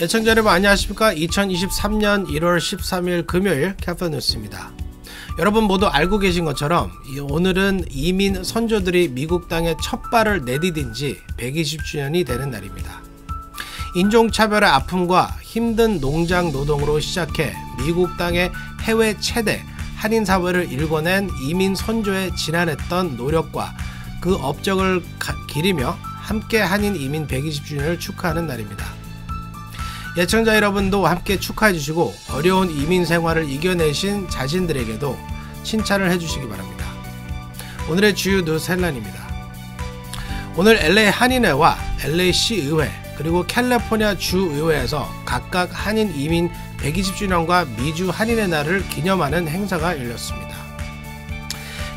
애청자 여러분 안녕하십니까 2023년 1월 13일 금요일 캐파 뉴스입니다 여러분 모두 알고 계신 것처럼 오늘은 이민 선조들이 미국 땅에 첫 발을 내디딘 지 120주년이 되는 날입니다 인종차별의 아픔과 힘든 농장 노동으로 시작해 미국 땅의 해외 최대 한인 사회를 일궈낸 이민 선조의 진안했던 노력과 그 업적을 기리며 함께 한인 이민 120주년을 축하하는 날입니다. 예청자 여러분도 함께 축하해 주시고 어려운 이민 생활을 이겨내신 자신들에게도 칭찬을 해 주시기 바랍니다. 오늘의 주요 뉴스 헬란입니다. 오늘 LA 한인회와 LA시 의회, 그리고 캘리포니아 주의회에서 각각 한인 이민 120주년과 미주 한인의 날을 기념하는 행사가 열렸습니다.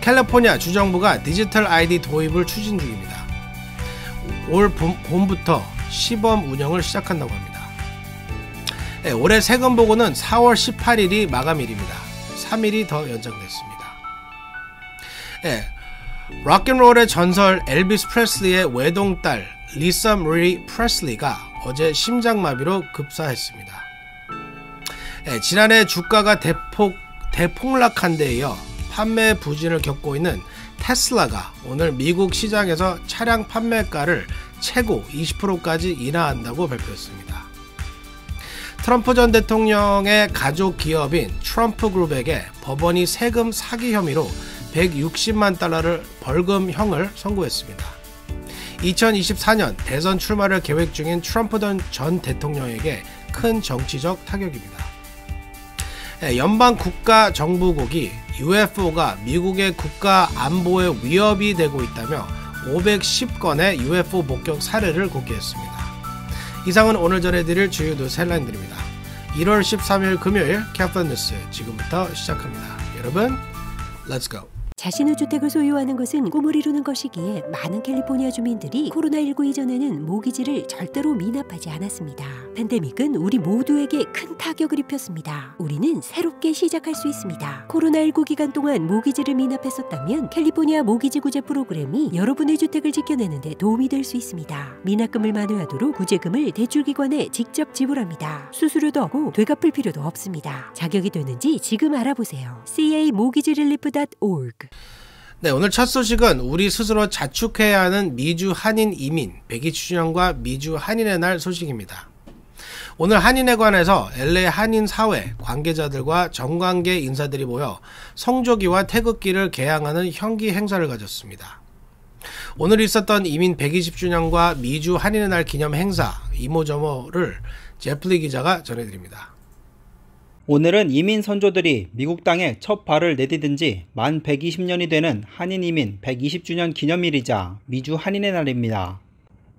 캘리포니아 주정부가 디지털 아이디 도입을 추진 중입니다. 올 봄부터 시범 운영을 시작한다고 합니다. 네, 올해 세금 보고는 4월 18일이 마감일입니다. 3일이 더 연장됐습니다. 네, 락앤롤의 전설 엘비스 프레슬리의 외동딸 리사 머리 프레슬리가 어제 심장마비로 급사했습니다. 네, 지난해 주가가 대폭 대폭락한 데 이어 판매 부진을 겪고 있는 테슬라가 오늘 미국 시장에서 차량 판매가를 최고 20%까지 인하한다고 발표했습니다. 트럼프 전 대통령의 가족 기업인 트럼프 그룹에게 법원이 세금 사기 혐의로 160만 달러를 벌금형을 선고했습니다. 2024년 대선 출마를 계획 중인 트럼프 전 대통령에게 큰 정치적 타격입니다. 예, 연방 국가 정부국이 UFO가 미국의 국가 안보에 위협이 되고 있다며 510건의 UFO 목격 사례를 공개했습니다. 이상은 오늘 전해드릴 주요 뉴스 헬라인들입니다. 1월 13일 금요일 캡터 뉴스 지금부터 시작합니다. 여러분, 렛츠고! 자신의 주택을 소유하는 것은 꿈을 이루는 것이기에 많은 캘리포니아 주민들이 코로나19 이전에는 모기지를 절대로 미납하지 않았습니다. 팬데믹은 우리 모두에게 큰 타격을 입혔습니다. 우리는 새롭게 시작할 수 있습니다. 코로나19 기간 동안 모기지를 미납했었다면 캘리포니아 모기지 구제 프로그램이 여러분의 주택을 지켜내는 데 도움이 될 수 있습니다. 미납금을 만회하도록 구제금을 대출기관에 직접 지불합니다. 수수료도 없고 되갚을 필요도 없습니다. 자격이 되는지 지금 알아보세요. c a 모기지 r 리프 i e o r g 네, 오늘 첫 소식은 우리 스스로 자축해야 하는 미주 한인 이민 120주년과 미주 한인의 날 소식입니다. 오늘 한인에 관해서 LA 한인 사회 관계자들과 정관계 인사들이 모여 성조기와 태극기를 개항하는 형기 행사를 가졌습니다. 오늘 있었던 이민 120주년과 미주 한인의 날 기념 행사 이모저모를 제플리 기자가 전해드립니다. 오늘은 이민 선조들이 미국 땅에 첫 발을 내디딘 지만 120년이 되는 한인 이민 120주년 기념일이자 미주 한인의 날입니다.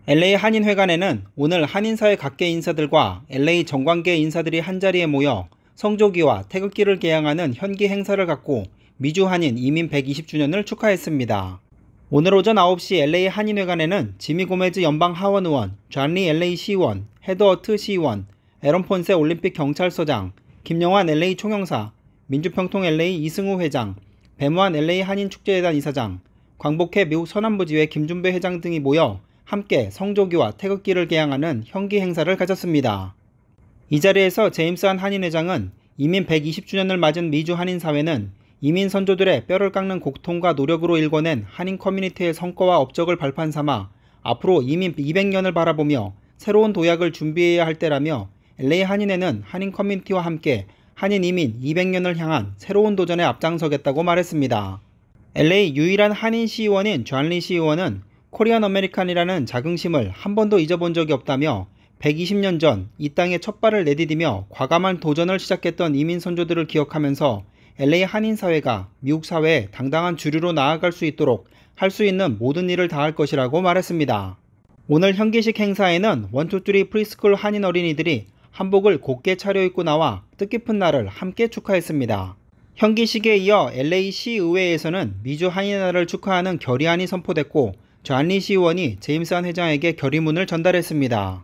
LA 한인회관에는 오늘 한인사회 각계 인사들과 LA 정관계 인사들이 한자리에 모여 성조기와 태극기를 개양하는 현기 행사를 갖고 미주 한인 이민 120주년을 축하했습니다. 오늘 오전 9시 LA 한인회관에는 지미 고메즈 연방 하원 의원, 존리 LA 시의원, 헤드워트 시의원, 에런 폰세 올림픽 경찰서장, 김영환 LA 총영사, 민주평통 LA 이승우 회장, 배무한 LA 한인축제재단 이사장, 광복회 미국 서남부지회 김준배 회장 등이 모여 함께 성조기와 태극기를 개양하는 형기 행사를 가졌습니다. 이 자리에서 제임스 한 한인회장은 이민 120주년을 맞은 미주 한인사회는 이민 선조들의 뼈를 깎는 고통과 노력으로 일궈낸 한인 커뮤니티의 성과와 업적을 발판 삼아 앞으로 이민 200년을 바라보며 새로운 도약을 준비해야 할 때라며 LA 한인회는 한인 커뮤니티와 함께 한인 이민 200년을 향한 새로운 도전에 앞장서겠다고 말했습니다. LA 유일한 한인 시의원인 존리 시의원은 코리안 아메리칸이라는 자긍심을 한 번도 잊어본 적이 없다며 120년 전 이 땅에 첫 발을 내디디며 과감한 도전을 시작했던 이민 선조들을 기억하면서 LA 한인 사회가 미국 사회에 당당한 주류로 나아갈 수 있도록 할 수 있는 모든 일을 다할 것이라고 말했습니다. 오늘 현기식 행사에는 원투쓰리 프리스쿨 한인 어린이들이 한복을 곱게 차려입고 나와 뜻깊은 날을 함께 축하했습니다. 현기식에 이어 LA시 의회에서는 미주 하이의 날을 축하하는 결의안이 선포됐고 존리 시의원이 제임스 한 회장에게 결의문을 전달했습니다.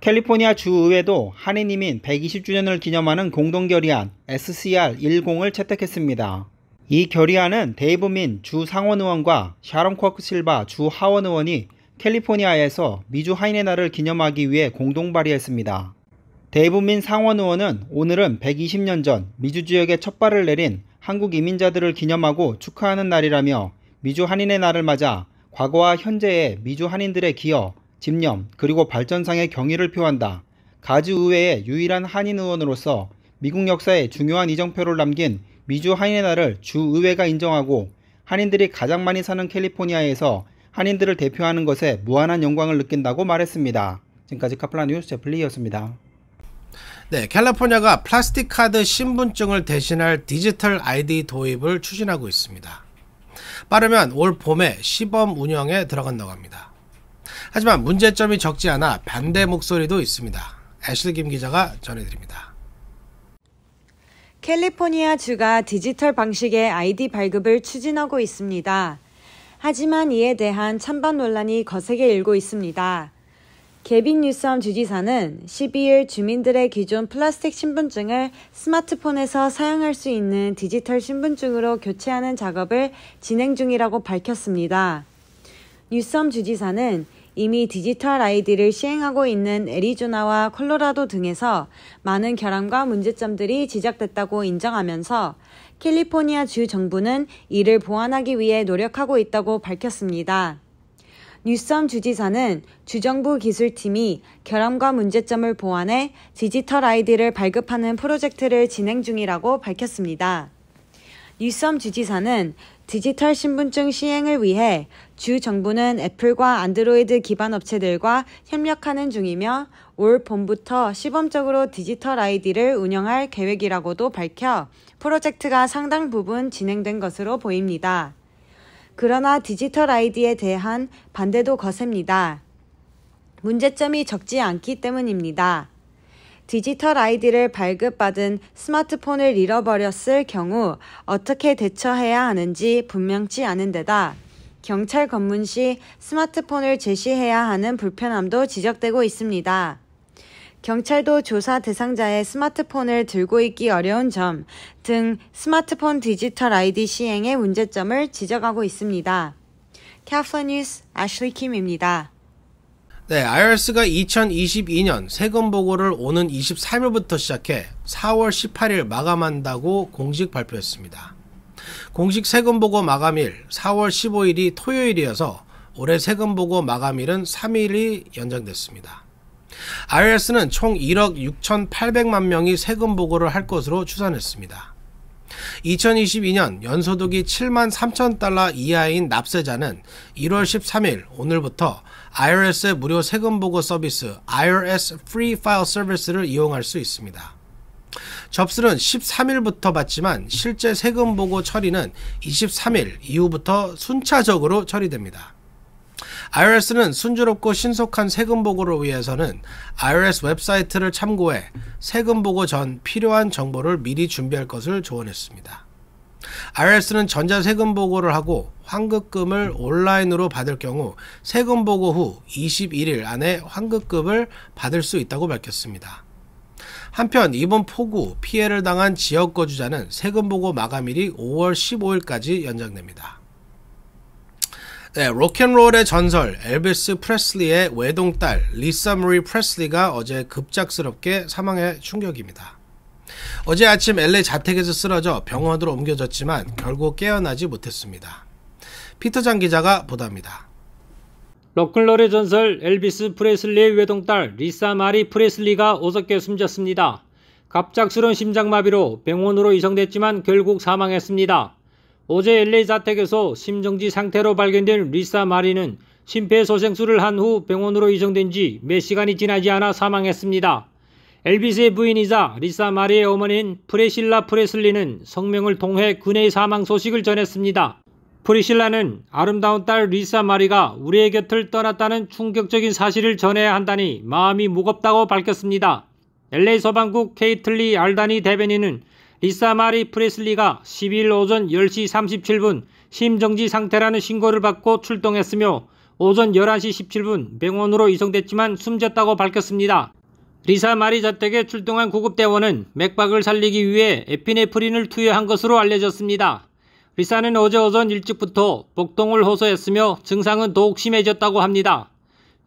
캘리포니아 주의회도 한인이민 120주년을 기념하는 공동결의안 SCR10을 채택했습니다. 이 결의안은 데이브 민 주 상원 의원과 샤론 쿼크 실바 주 하원 의원이 캘리포니아에서 미주 하인의 날을 기념하기 위해 공동 발의했습니다. 대부민 상원 의원은 오늘은 120년 전 미주 지역에 첫 발을 내린 한국 이민자들을 기념하고 축하하는 날이라며 미주 한인의 날을 맞아 과거와 현재의 미주 한인들의 기여, 집념, 그리고 발전상의 경의를 표한다. 가주의회의 유일한 한인 의원으로서 미국 역사에 중요한 이정표를 남긴 미주 한인의 날을 주의회가 인정하고 한인들이 가장 많이 사는 캘리포니아에서 한인들을 대표하는 것에 무한한 영광을 느낀다고 말했습니다. 지금까지 카플라 뉴스 제플리였습니다. 네, 캘리포니아가 플라스틱 카드 신분증을 대신할 디지털 아이디 도입을 추진하고 있습니다. 빠르면 올 봄에 시범 운영에 들어간다고 합니다. 하지만 문제점이 적지 않아 반대 목소리도 있습니다. 애슐리 김 기자가 전해드립니다. 캘리포니아 주가 디지털 방식의 아이디 발급을 추진하고 있습니다. 하지만 이에 대한 찬반 논란이 거세게 일고 있습니다. 개빈 뉴스엄 주지사는 12일 주민들의 기존 플라스틱 신분증을 스마트폰에서 사용할 수 있는 디지털 신분증으로 교체하는 작업을 진행 중이라고 밝혔습니다. 뉴스엄 주지사는 이미 디지털 아이디를 시행하고 있는 애리조나와 콜로라도 등에서 많은 결함과 문제점들이 지적됐다고 인정하면서 캘리포니아 주 정부는 이를 보완하기 위해 노력하고 있다고 밝혔습니다. 뉴썸 주지사는 주정부 기술팀이 결함과 문제점을 보완해 디지털 아이디를 발급하는 프로젝트를 진행 중이라고 밝혔습니다. 뉴썸 주지사는 디지털 신분증 시행을 위해 주 정부는 애플과 안드로이드 기반 업체들과 협력하는 중이며 올 봄부터 시범적으로 디지털 아이디를 운영할 계획이라고도 밝혀 프로젝트가 상당 부분 진행된 것으로 보입니다. 그러나 디지털 아이디에 대한 반대도 거셉니다. 문제점이 적지 않기 때문입니다. 디지털 아이디를 발급받은 스마트폰을 잃어버렸을 경우 어떻게 대처해야 하는지 분명치 않은 데다 경찰 검문 시 스마트폰을 제시해야 하는 불편함도 지적되고 있습니다. 경찰도 조사 대상자의 스마트폰을 들고 있기 어려운 점 등 스마트폰 디지털 아이디 시행의 문제점을 지적하고 있습니다. 캐플 뉴스 애슐리 킴입니다. 네, IRS가 2022년 세금 보고를 오는 23일부터 시작해 4월 18일 마감한다고 공식 발표했습니다. 공식 세금 보고 마감일 4월 15일이 토요일이어서 올해 세금 보고 마감일은 3일이 연장됐습니다. IRS는 총 1억 6,800만 명이 세금 보고를 할 것으로 추산했습니다. 2022년 연소득이 7만 3천 달러 이하인 납세자는 1월 13일 오늘부터 IRS의 무료 세금 보고 서비스 IRS Free File Service를 이용할 수 있습니다. 접수는 13일부터 받지만 실제 세금 보고 처리는 23일 이후부터 순차적으로 처리됩니다. IRS는 순조롭고 신속한 세금 보고를 위해서는 IRS 웹사이트를 참고해 세금 보고 전 필요한 정보를 미리 준비할 것을 조언했습니다. IRS는 전자세금 보고를 하고 환급금을 온라인으로 받을 경우 세금 보고 후 21일 안에 환급금을 받을 수 있다고 밝혔습니다. 한편 이번 폭우 피해를 당한 지역 거주자는 세금 보고 마감일이 5월 15일까지 연장됩니다. 네, 록앤롤의 전설 엘비스 프레슬리의 외동딸 리사 무리 프레슬리가 어제 급작스럽게 사망해 충격입니다. 어제 아침 LA 자택에서 쓰러져 병원으로 옮겨졌지만 결국 깨어나지 못했습니다. 피터 장 기자가 보답니다 록앤롤의 전설 엘비스 프레슬리의 외동딸 리사 마리 프레슬리가 어저께 숨졌습니다. 갑작스러운 심장마비로 병원으로 이송됐지만 결국 사망했습니다. 어제 LA 자택에서 심정지 상태로 발견된 리사 마리는 심폐소생술을 한 후 병원으로 이송된 지 몇 시간이 지나지 않아 사망했습니다. 엘비스의 부인이자 리사 마리의 어머니인 프레실라 프레슬리는 성명을 통해 그녀의 사망 소식을 전했습니다. 프리실라는 아름다운 딸 리사 마리가 우리의 곁을 떠났다는 충격적인 사실을 전해야 한다니 마음이 무겁다고 밝혔습니다. LA 소방국 케이틀리 알다니 대변인은 리사마리 프레슬리가 12일 오전 10시 37분 심정지 상태라는 신고를 받고 출동했으며 오전 11시 17분 병원으로 이송됐지만 숨졌다고 밝혔습니다. 리사 마리 자택에 출동한 구급대원은 맥박을 살리기 위해 에피네프린을 투여한 것으로 알려졌습니다. 리사는 어제 오전 일찍부터 복동을 호소했으며 증상은 더욱 심해졌다고 합니다.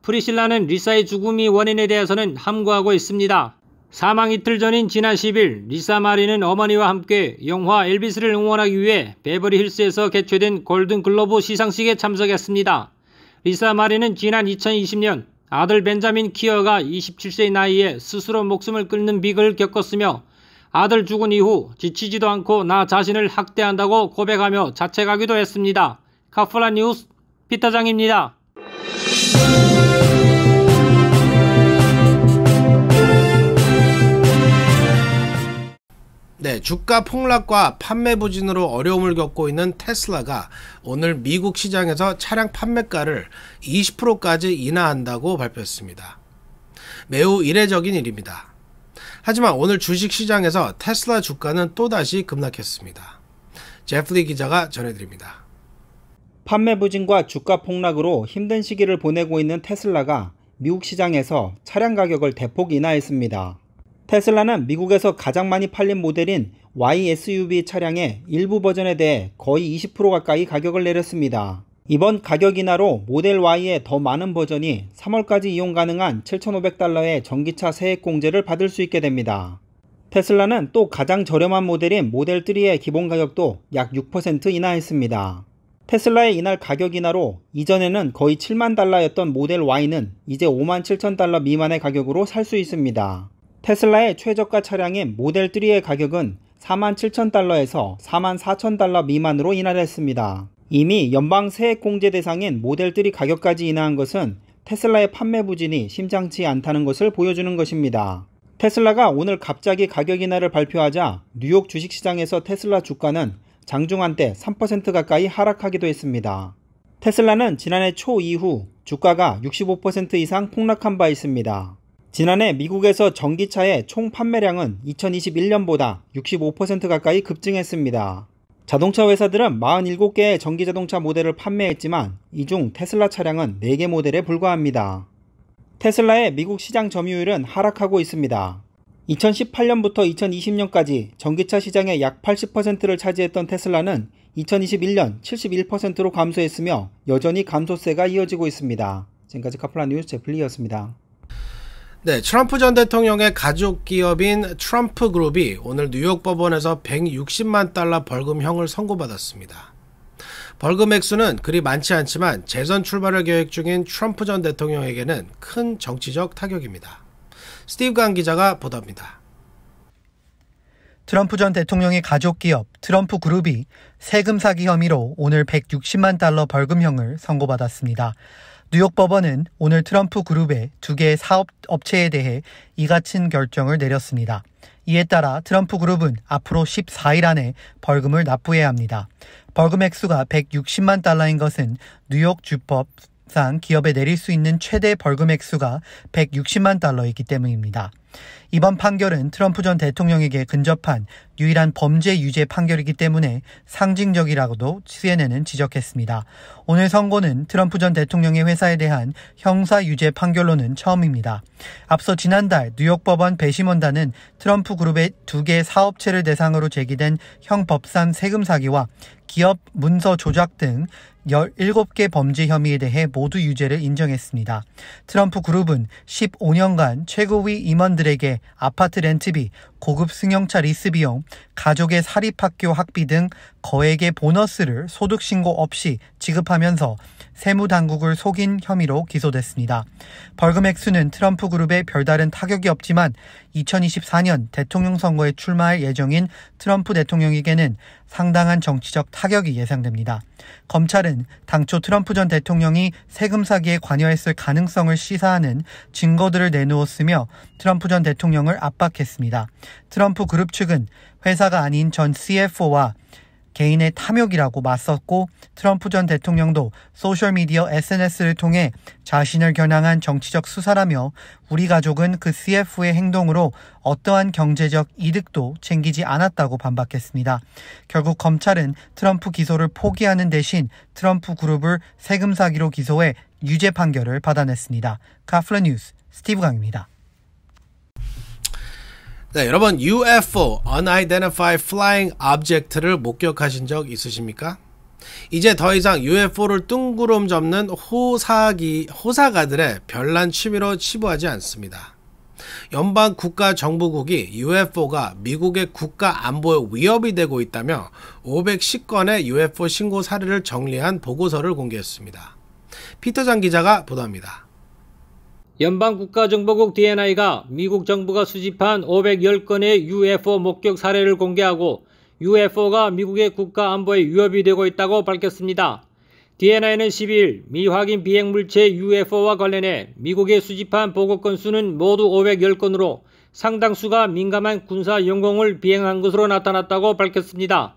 프리실라는 리사의 죽음이 원인에 대해서는 함구하고 있습니다. 사망 이틀 전인 지난 10일 리사 마리는 어머니와 함께 영화 엘비스를 응원하기 위해 베버리 힐스에서 개최된 골든글로브 시상식에 참석했습니다. 리사 마리는 지난 2020년 아들 벤자민 키어가 27세 나이에 스스로 목숨을 끊는 비극을 겪었으며 아들 죽은 이후 지치지도 않고 나 자신을 학대한다고 고백하며 자책하기도 했습니다. 카프라 뉴스 피터장입니다. 네, 주가 폭락과 판매 부진으로 어려움을 겪고 있는 테슬라가 오늘 미국 시장에서 차량 판매가를 20%까지 인하한다고 발표했습니다. 매우 이례적인 일입니다. 하지만 오늘 주식 시장에서 테슬라 주가는 또다시 급락했습니다. 제프리 기자가 전해드립니다. 판매 부진과 주가 폭락으로 힘든 시기를 보내고 있는 테슬라가 미국 시장에서 차량 가격을 대폭 인하했습니다. 테슬라는 미국에서 가장 많이 팔린 모델인 Y SUV 차량의 일부 버전에 대해 거의 20% 가까이 가격을 내렸습니다. 이번 가격 인하로 모델 Y의 더 많은 버전이 3월까지 이용 가능한 7,500달러의 전기차 세액 공제를 받을 수 있게 됩니다. 테슬라는 또 가장 저렴한 모델인 모델 3의 기본 가격도 약 6% 인하했습니다. 테슬라의 이날 가격 인하로 이전에는 거의 7만 달러였던 모델 Y는 이제 5만 7천 달러 미만의 가격으로 살 수 있습니다. 테슬라의 최저가 차량인 모델 3의 가격은 47,000달러에서 44,000달러 미만으로 인하했습니다. 이미 연방 세액 공제 대상인 모델 3 가격까지 인하한 것은 테슬라의 판매 부진이 심상치 않다는 것을 보여주는 것입니다. 테슬라가 오늘 갑자기 가격 인하를 발표하자 뉴욕 주식시장에서 테슬라 주가는 장중 한때 3% 가까이 하락하기도 했습니다. 테슬라는 지난해 초 이후 주가가 65% 이상 폭락한 바 있습니다. 지난해 미국에서 전기차의 총 판매량은 2021년보다 65% 가까이 급증했습니다. 자동차 회사들은 47개의 전기자동차 모델을 판매했지만 이 중 테슬라 차량은 4개 모델에 불과합니다. 테슬라의 미국 시장 점유율은 하락하고 있습니다. 2018년부터 2020년까지 전기차 시장의 약 80%를 차지했던 테슬라는 2021년 71%로 감소했으며 여전히 감소세가 이어지고 있습니다. 지금까지 카플라 뉴스 제플리였습니다. 네, 트럼프 전 대통령의 가족 기업인 트럼프 그룹이 오늘 뉴욕 법원에서 160만 달러 벌금형을 선고받았습니다. 벌금 액수는 그리 많지 않지만 재선 출마를 계획 중인 트럼프 전 대통령에게는 큰 정치적 타격입니다. 스티브 강 기자가 보도합니다. 트럼프 전 대통령의 가족 기업 트럼프 그룹이 세금 사기 혐의로 오늘 160만 달러 벌금형을 선고받았습니다. 뉴욕 법원은 오늘 트럼프 그룹의 두 개의 사업 업체에 대해 이 같은 결정을 내렸습니다. 이에 따라 트럼프 그룹은 앞으로 14일 안에 벌금을 납부해야 합니다. 벌금 액수가 160만 달러인 것은 뉴욕 주법 상 기업에 내릴 수 있는 최대 벌금 액수가 160만 달러이기 때문입니다. 이번 판결은 트럼프 전 대통령에게 근접한 유일한 범죄 유죄 판결이기 때문에 상징적이라고도 CNN은 지적했습니다. 오늘 선고는 트럼프 전 대통령의 회사에 대한 형사 유죄 판결로는 처음입니다. 앞서 지난달 뉴욕 법원 배심원단은 트럼프 그룹의 두 개 사업체를 대상으로 제기된 형법상 세금 사기와 기업 문서 조작 등 17개 범죄 혐의에 대해 모두 유죄를 인정했습니다. 트럼프 그룹은 15년간 최고위 임원들에게 아파트 렌트비, 고급 승용차 리스 비용, 가족의 사립학교 학비 등 거액의 보너스를 소득신고 없이 지급하면서 세무당국을 속인 혐의로 기소됐습니다. 벌금 액수는 트럼프 그룹에 별다른 타격이 없지만 2024년 대통령 선거에 출마할 예정인 트럼프 대통령에게는 상당한 정치적 타격이 예상됩니다. 검찰은 당초 트럼프 전 대통령이 세금 사기에 관여했을 가능성을 시사하는 증거들을 내놓았으며 트럼프 전 대통령을 압박했습니다. 트럼프 그룹 측은 회사가 아닌 전 CFO와 개인의 탐욕이라고 맞섰고 트럼프 전 대통령도 소셜미디어 SNS를 통해 자신을 겨냥한 정치적 수사라며 우리 가족은 그 CF의 행동으로 어떠한 경제적 이득도 챙기지 않았다고 반박했습니다. 결국 검찰은 트럼프 기소를 포기하는 대신 트럼프 그룹을 세금 사기로 기소해 유죄 판결을 받아냈습니다. 카플라 뉴스 스티브 강입니다. 네, 여러분 UFO (Unidentified Flying Object)를 목격하신 적 있으십니까? 이제 더 이상 UFO를 둥그름 접는 호사기 호사가들의 별난 취미로 치부하지 않습니다. 연방 국가 정부국이 UFO가 미국의 국가 안보에 위협이 되고 있다며 510건의 UFO 신고 사례를 정리한 보고서를 공개했습니다. 피터 장 기자가 보도합니다. 연방국가정보국 DNI가 미국 정부가 수집한 510건의 UFO 목격 사례를 공개하고 UFO가 미국의 국가 안보에 위협이 되고 있다고 밝혔습니다. DNI는 12일 미확인 비행물체 UFO와 관련해 미국에 수집한 보고 건수는 모두 510건으로 상당수가 민감한 군사 영공을 비행한 것으로 나타났다고 밝혔습니다.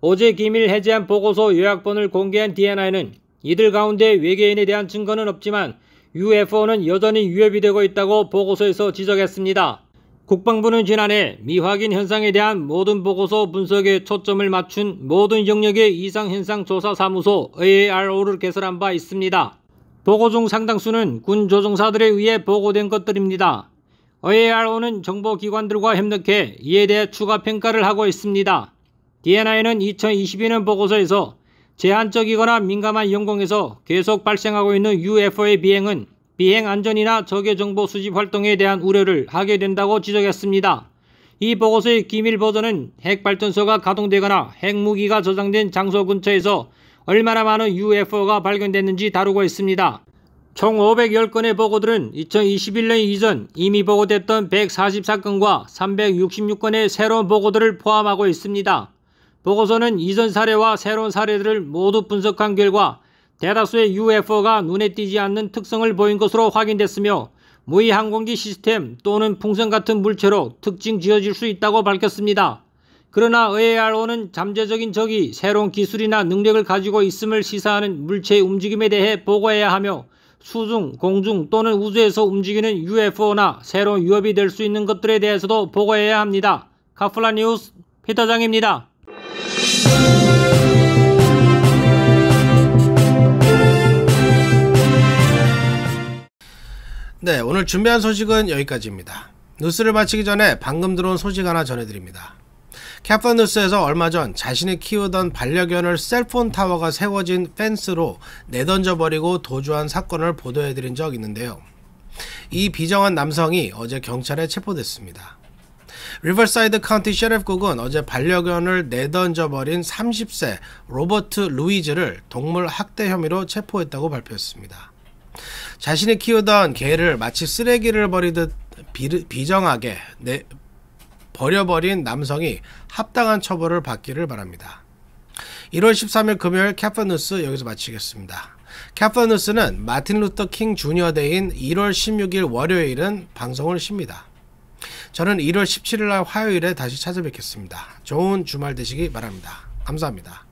어제 기밀 해제한 보고서 요약본을 공개한 DNI는 이들 가운데 외계인에 대한 증거는 없지만 UFO는 여전히 위협이 되고 있다고 보고서에서 지적했습니다. 국방부는 지난해 미확인 현상에 대한 모든 보고서 분석에 초점을 맞춘 모든 영역의 이상현상조사사무소 ARO를 a 개설한 바 있습니다. 보고 중 상당수는 군 조종사들에 의해 보고된 것들입니다. ARO는 정보기관들과 협력해 이에 대해 추가 평가를 하고 있습니다. DNI는 2022년 보고서에서 제한적이거나 민감한 영공에서 계속 발생하고 있는 UFO의 비행은 비행 안전이나 적외 정보 수집 활동에 대한 우려를 하게 된다고 지적했습니다. 이 보고서의 기밀 버전은 핵 발전소가 가동되거나 핵무기가 저장된 장소 근처에서 얼마나 많은 UFO가 발견됐는지 다루고 있습니다. 총 510건의 보고들은 2021년 이전 이미 보고됐던 144건과 366건의 새로운 보고들을 포함하고 있습니다. 보고서는 이전 사례와 새로운 사례들을 모두 분석한 결과 대다수의 UFO가 눈에 띄지 않는 특성을 보인 것으로 확인됐으며 무의 항공기 시스템 또는 풍선 같은 물체로 특징 지어질 수 있다고 밝혔습니다. 그러나 ARO는 잠재적인 적이 새로운 기술이나 능력을 가지고 있음을 시사하는 물체의 움직임에 대해 보고해야 하며 수중, 공중 또는 우주에서 움직이는 UFO나 새로운 유협이될 수 있는 것들에 대해서도 보고해야 합니다. 카플라 뉴스 피터장입니다. 네, 오늘 준비한 소식은 여기까지입니다. 뉴스를 마치기 전에 방금 들어온 소식 하나 전해드립니다. 캡틴 뉴스에서 얼마 전 자신이 키우던 반려견을 셀폰 타워가 세워진 펜스로 내던져버리고 도주한 사건을 보도해드린 적 있는데요. 이 비정한 남성이 어제 경찰에 체포됐습니다. 리버사이드 카운티 셰리프국은 어제 반려견을 내던져버린 30세 로버트 루이즈를 동물 학대 혐의로 체포했다고 발표했습니다. 자신이 키우던 개를 마치 쓰레기를 버리듯 비정하게 내, 버려버린 남성이 합당한 처벌을 받기를 바랍니다. 1월 13일 금요일 캐퍼뉴스 여기서 마치겠습니다. 캐퍼뉴스는 마틴 루터 킹 주니어 데인 1월 16일 월요일은 방송을 쉽니다. 저는 1월 17일 날 화요일에 다시 찾아뵙겠습니다. 좋은 주말 되시기 바랍니다. 감사합니다.